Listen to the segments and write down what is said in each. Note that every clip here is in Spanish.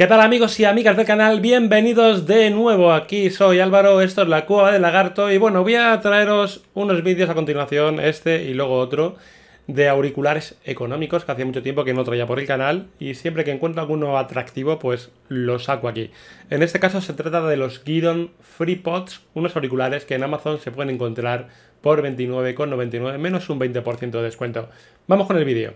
¿Qué tal amigos y amigas del canal? Bienvenidos de nuevo, aquí soy Álvaro, esto es la cueva de lagarto y bueno, voy a traeros unos vídeos a continuación, este y luego otro, de auriculares económicos que hacía mucho tiempo que no traía por el canal y siempre que encuentro alguno atractivo pues lo saco aquí. En este caso se trata de los Gidon FreePods, unos auriculares que en Amazon se pueden encontrar por 29,99 menos un 20% de descuento. Vamos con el vídeo.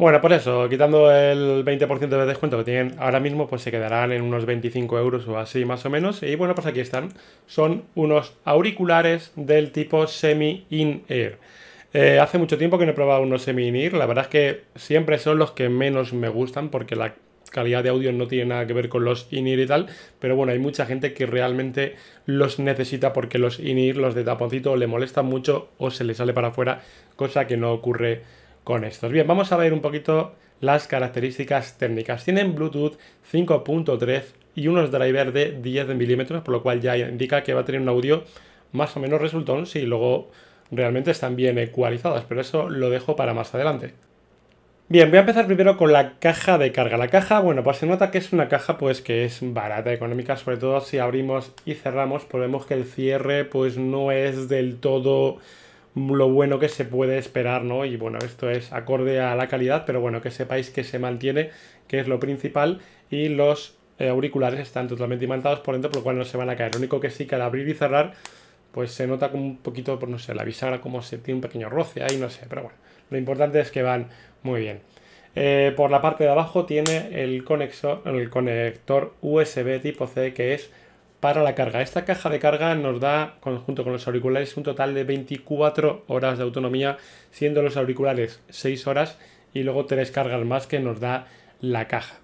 Bueno, por eso, quitando el 20% de descuento que tienen ahora mismo, pues se quedarán en unos 25 euros o así más o menos. Y bueno, pues aquí están. Son unos auriculares del tipo semi-in-ear. Eh, hace mucho tiempo que no he probado unos semi-in-ear. La verdad es que siempre son los que menos me gustan porque la calidad de audio no tiene nada que ver con los in-ear y tal. Pero bueno, hay mucha gente que realmente los necesita porque los in-ear, los de taponcito, le molestan mucho o se le sale para afuera, cosa que no ocurre con estos. Bien, vamos a ver un poquito las características técnicas. Tienen Bluetooth 5.3 y unos drivers de 10 milímetros, por lo cual ya indica que va a tener un audio más o menos resultón si luego realmente están bien ecualizadas, pero eso lo dejo para más adelante. Bien, voy a empezar primero con la caja de carga. La caja, bueno, pues se nota que es una caja pues que es barata, económica, sobre todo si abrimos y cerramos, pues vemos que el cierre pues no es del todo lo bueno que se puede esperar, ¿no? Y bueno, esto es acorde a la calidad, pero bueno, que sepáis que se mantiene, que es lo principal, y los eh, auriculares están totalmente imantados por dentro, por lo cual no se van a caer. Lo único que sí que al abrir y cerrar, pues se nota como un poquito, por pues no sé, la bisagra como se tiene un pequeño roce ahí, no sé, pero bueno, lo importante es que van muy bien. Eh, por la parte de abajo tiene el, el conector USB tipo C que es para la carga. Esta caja de carga nos da, junto con los auriculares, un total de 24 horas de autonomía, siendo los auriculares 6 horas y luego 3 cargas más que nos da la caja.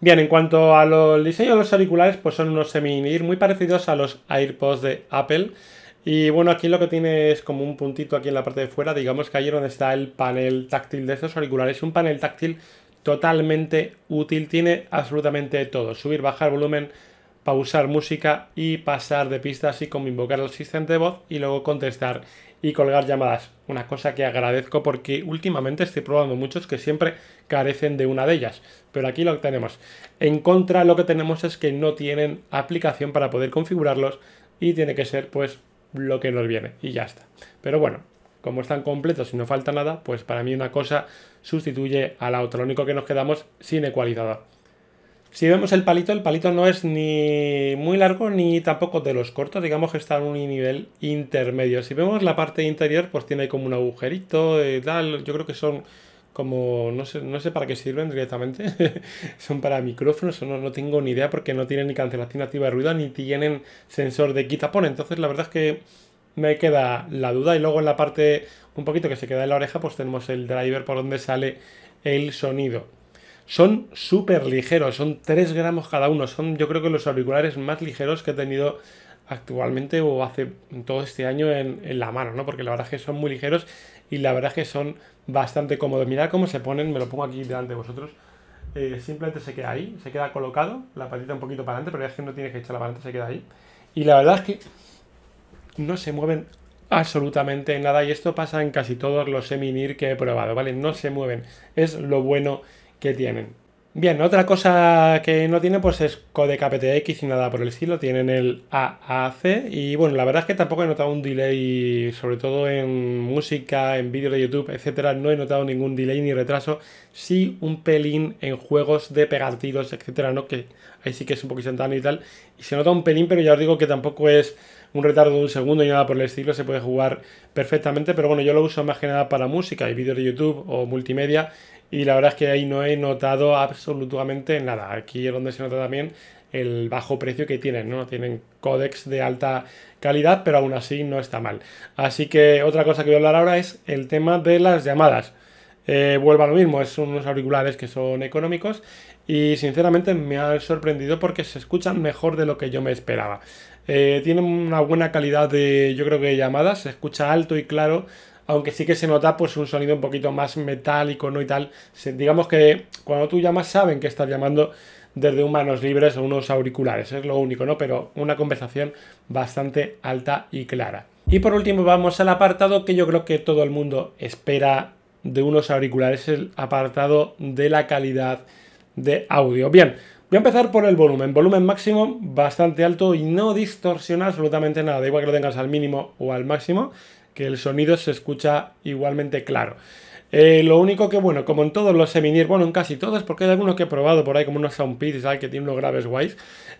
Bien, en cuanto al diseño de los auriculares, pues son unos semi muy parecidos a los AirPods de Apple. Y bueno, aquí lo que tiene es como un puntito aquí en la parte de fuera, digamos que ahí es donde está el panel táctil de estos auriculares. Un panel táctil totalmente útil, tiene absolutamente todo. Subir, bajar volumen, pausar música y pasar de pista, así como invocar al asistente de voz y luego contestar y colgar llamadas. Una cosa que agradezco porque últimamente estoy probando muchos que siempre carecen de una de ellas. Pero aquí lo tenemos. En contra lo que tenemos es que no tienen aplicación para poder configurarlos y tiene que ser pues lo que nos viene y ya está. Pero bueno, como están completos y no falta nada, pues para mí una cosa sustituye a la otra. Lo único que nos quedamos sin ecualizador. Si vemos el palito, el palito no es ni muy largo ni tampoco de los cortos, digamos que está en un nivel intermedio. Si vemos la parte interior, pues tiene como un agujerito y tal. Yo creo que son como, no sé, no sé para qué sirven directamente. son para micrófonos, no, no tengo ni idea porque no tienen ni cancelación activa de ruido ni tienen sensor de quitapón. Entonces, la verdad es que me queda la duda. Y luego en la parte un poquito que se queda en la oreja, pues tenemos el driver por donde sale el sonido. Son súper ligeros, son 3 gramos cada uno. Son yo creo que los auriculares más ligeros que he tenido actualmente o hace todo este año en, la mano, ¿no? Porque la verdad es que son muy ligeros y la verdad es que son bastante cómodos. Mirad cómo se ponen, me lo pongo aquí delante de vosotros. Eh, simplemente se queda ahí, se queda colocado, la patita un poquito para adelante, pero es que no tienes que echarla para adelante, se queda ahí. Y la verdad es que no se mueven absolutamente nada y esto pasa en casi todos los seminir que he probado, ¿vale? No se mueven, es lo bueno que tienen. Bien, otra cosa que no tiene, pues es codec aptX y nada por el estilo, tienen el AAC y bueno, la verdad es que tampoco he notado un delay, sobre todo en música, en vídeos de YouTube, etcétera, no he notado ningún delay ni retraso, sí un pelín en juegos de pegar etcétera, ¿no? Que ahí sí que es un poquito instantáneo y tal, y se nota un pelín, pero ya os digo que tampoco es un retardo de un segundo y nada por el estilo, se puede jugar perfectamente, pero bueno, yo lo uso más que nada para música y vídeos de YouTube o multimedia y la verdad es que ahí no he notado absolutamente nada. Aquí es donde se nota también el bajo precio que tienen, ¿no? Tienen códex de alta calidad, pero aún así no está mal. Así que otra cosa que voy a hablar ahora es el tema de las llamadas. Eh, vuelva a lo mismo, es unos auriculares que son económicos y sinceramente me ha sorprendido porque se escuchan mejor de lo que yo me esperaba. Eh, tienen una buena calidad de, yo creo que llamadas, se escucha alto y claro, aunque sí que se nota pues un sonido un poquito más metálico ¿no? y tal. digamos que cuando tú llamas saben que estás llamando desde un manos libres o unos auriculares, es lo único, ¿no? Pero una conversación bastante alta y clara. Y por último vamos al apartado que yo creo que todo el mundo espera de unos auriculares, el apartado de la calidad de audio. Bien, voy a empezar por el volumen. Volumen máximo bastante alto y no distorsiona absolutamente nada. Da igual que lo tengas al mínimo o al máximo, que el sonido se escucha igualmente claro. Eh, lo único que, bueno, como en todos los Seminir, bueno, en casi todos, porque hay algunos que he probado por ahí, como unos soundpits y que tiene unos graves guays.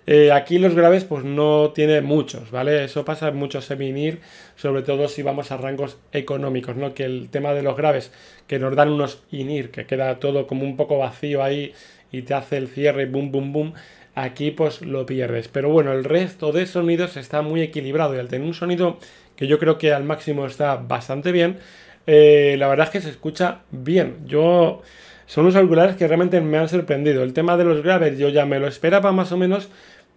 Eh, aquí los graves, pues no tiene muchos, ¿vale? Eso pasa en muchos Seminir, sobre todo si vamos a rangos económicos, ¿no? Que el tema de los graves, que nos dan unos INIR, que queda todo como un poco vacío ahí y te hace el cierre, boom, boom, boom. Aquí pues lo pierdes. Pero bueno, el resto de sonidos está muy equilibrado y al tener un sonido que yo creo que al máximo está bastante bien eh, la verdad es que se escucha bien. Yo son unos auriculares que realmente me han sorprendido. El tema de los graves yo ya me lo esperaba más o menos,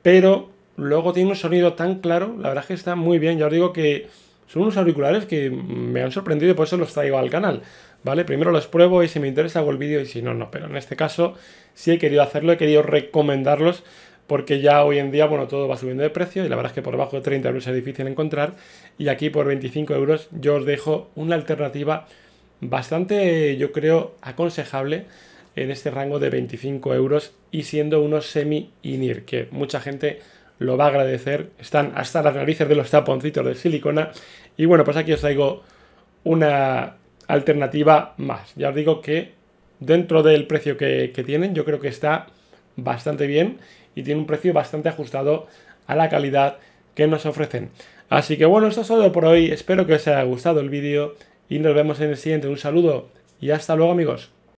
pero luego tiene un sonido tan claro, la verdad es que está muy bien. Ya os digo que son unos auriculares que me han sorprendido y por eso los traigo al canal. ¿Vale? Primero los pruebo y si me interesa hago el vídeo y si no, no. Pero en este caso sí he querido hacerlo, he querido recomendarlos porque ya hoy en día, bueno, todo va subiendo de precio y la verdad es que por debajo de 30 euros es difícil encontrar y aquí por 25 euros yo os dejo una alternativa bastante, yo creo, aconsejable en este rango de 25 euros y siendo unos semi-INIR, que mucha gente lo va a agradecer, están hasta las narices de los taponcitos de silicona y bueno, pues aquí os traigo una alternativa más. Ya os digo que dentro del precio que, que tienen, yo creo que está bastante bien y tiene un precio bastante ajustado a la calidad que nos ofrecen. Así que bueno, esto es todo por hoy. Espero que os haya gustado el vídeo y nos vemos en el siguiente. Un saludo y hasta luego amigos.